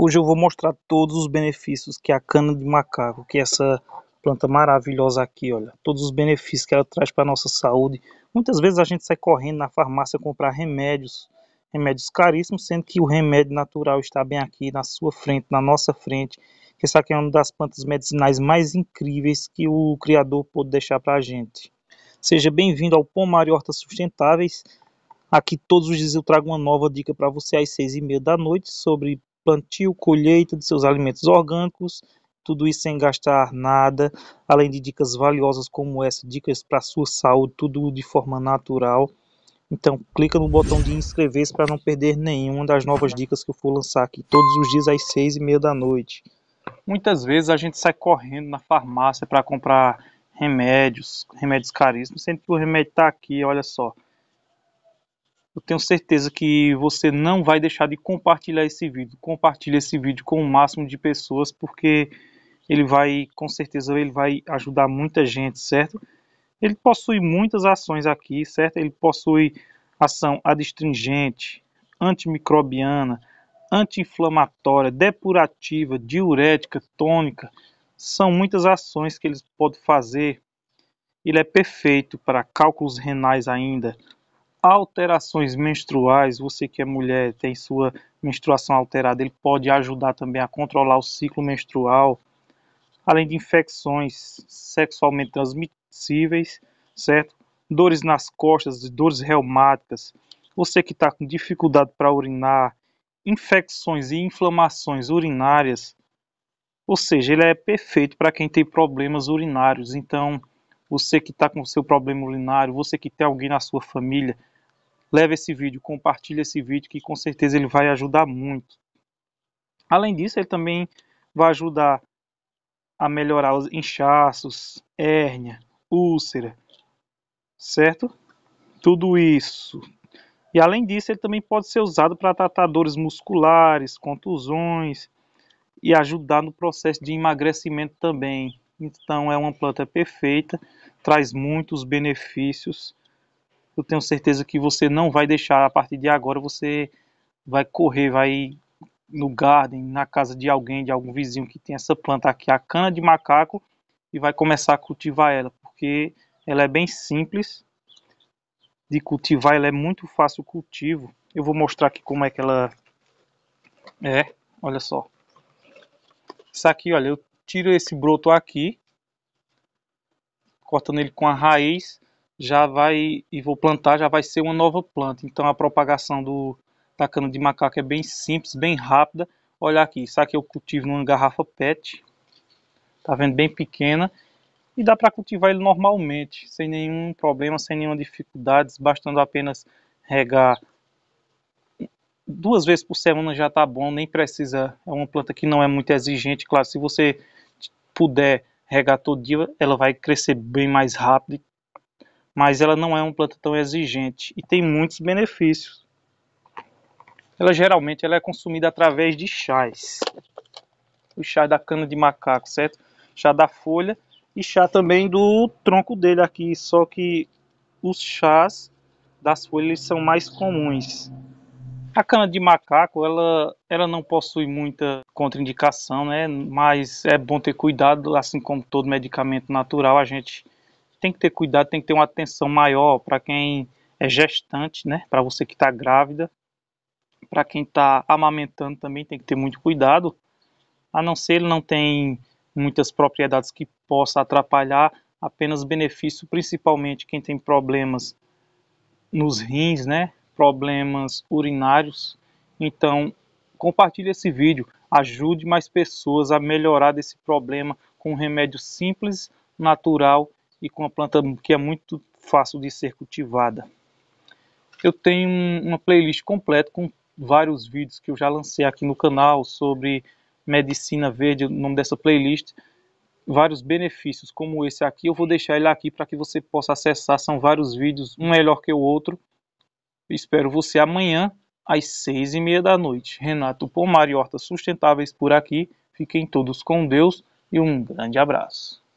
Hoje eu vou mostrar todos os benefícios que a cana de macaco, que é essa planta maravilhosa aqui, olha, todos os benefícios que ela traz para a nossa saúde. Muitas vezes a gente sai correndo na farmácia comprar remédios, remédios caríssimos, sendo que o remédio natural está bem aqui na sua frente, na nossa frente. Essa aqui é uma das plantas medicinais mais incríveis que o Criador pôde deixar para a gente. Seja bem-vindo ao Pomar e Hortas Sustentáveis. Aqui todos os dias eu trago uma nova dica para você às seis e meia da noite sobre plantio, colheita de seus alimentos orgânicos, tudo isso sem gastar nada, além de dicas valiosas como essa, dicas para sua saúde, tudo de forma natural. Então clica no botão de inscrever-se para não perder nenhuma das novas dicas que eu for lançar aqui todos os dias às seis e meia da noite. Muitas vezes a gente sai correndo na farmácia para comprar remédios, remédios caríssimos, sempre que o remédio está aqui, olha só. Eu tenho certeza que você não vai deixar de compartilhar esse vídeo. Compartilhe esse vídeo com o máximo de pessoas, porque ele vai, com certeza, ele vai ajudar muita gente, certo? Ele possui muitas ações aqui, certo? Ele possui ação adstringente, antimicrobiana, anti-inflamatória, depurativa, diurética, tônica. São muitas ações que ele pode fazer ele é perfeito para cálculos renais ainda, alterações menstruais, você que é mulher, tem sua menstruação alterada, ele pode ajudar também a controlar o ciclo menstrual, além de infecções sexualmente transmissíveis, certo? Dores nas costas, dores reumáticas, você que está com dificuldade para urinar, infecções e inflamações urinárias, ou seja, ele é perfeito para quem tem problemas urinários. Então, você que está com seu problema urinário, você que tem alguém na sua família leve esse vídeo, compartilhe esse vídeo que com certeza ele vai ajudar muito. Além disso, ele também vai ajudar a melhorar os inchaços, hérnia, úlcera, certo? Tudo isso. E além disso, ele também pode ser usado para tratar dores musculares, contusões e ajudar no processo de emagrecimento também. Então é uma planta perfeita, traz muitos benefícios eu tenho certeza que você não vai deixar. A partir de agora você vai correr, vai no garden, na casa de alguém, de algum vizinho que tem essa planta aqui, a cana de macaco, e vai começar a cultivar ela, porque ela é bem simples de cultivar, ela é muito fácil o cultivo. Eu vou mostrar aqui como é que ela é, olha só. Isso aqui, olha, eu tiro esse broto aqui, cortando ele com a raiz, já vai e vou plantar, já vai ser uma nova planta. Então a propagação do da cana de macaco é bem simples, bem rápida. Olha aqui, isso aqui eu cultivo numa garrafa PET. Tá vendo bem pequena e dá para cultivar ele normalmente, sem nenhum problema, sem nenhuma dificuldade, bastando apenas regar duas vezes por semana já tá bom, nem precisa, é uma planta que não é muito exigente, claro, se você puder regar todo dia, ela vai crescer bem mais rápido mas ela não é uma planta tão exigente e tem muitos benefícios. Ela geralmente ela é consumida através de chás. O chá da cana de macaco, certo? Chá da folha e chá também do tronco dele aqui, só que os chás das folhas são mais comuns. A cana de macaco, ela, ela não possui muita contraindicação, né? Mas é bom ter cuidado, assim como todo medicamento natural, a gente tem que ter cuidado, tem que ter uma atenção maior para quem é gestante, né? Para você que está grávida, para quem está amamentando também tem que ter muito cuidado, a não ser ele não tem muitas propriedades que possa atrapalhar, apenas benefício, principalmente quem tem problemas nos rins, né? Problemas urinários. Então, compartilhe esse vídeo, ajude mais pessoas a melhorar desse problema com um remédio simples, natural e com uma planta que é muito fácil de ser cultivada. Eu tenho uma playlist completa com vários vídeos que eu já lancei aqui no canal sobre medicina verde, o nome dessa playlist, vários benefícios como esse aqui, eu vou deixar ele aqui para que você possa acessar, são vários vídeos, um melhor que o outro. Espero você amanhã às seis e meia da noite. Renato Pomar e Hortas Sustentáveis por aqui. Fiquem todos com Deus e um grande abraço.